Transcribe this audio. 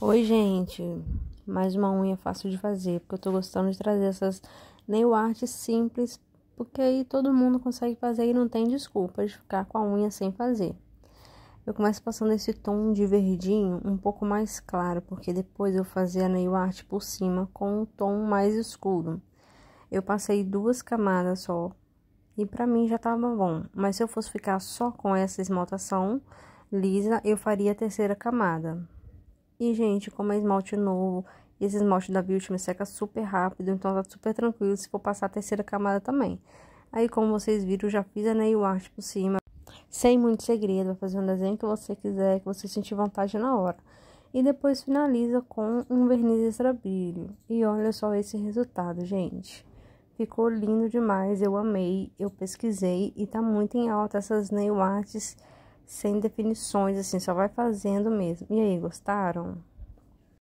Oi, gente! Mais uma unha fácil de fazer, porque eu tô gostando de trazer essas nail art simples, porque aí todo mundo consegue fazer e não tem desculpa de ficar com a unha sem fazer. Eu começo passando esse tom de verdinho um pouco mais claro, porque depois eu fazia a nail art por cima com um tom mais escuro. Eu passei duas camadas só, e para mim já tava bom, mas se eu fosse ficar só com essa esmaltação lisa, eu faria a terceira camada. E, gente, como é esmalte novo, esse esmalte da Beauty seca super rápido, então tá super tranquilo se for passar a terceira camada também. Aí, como vocês viram, já fiz a nail art por cima, sem muito segredo, vai fazer um desenho que você quiser, que você sentir vontade na hora. E depois finaliza com um verniz extra brilho. E olha só esse resultado, gente. Ficou lindo demais, eu amei, eu pesquisei e tá muito em alta essas nail arts sem definições, assim, só vai fazendo mesmo. E aí, gostaram?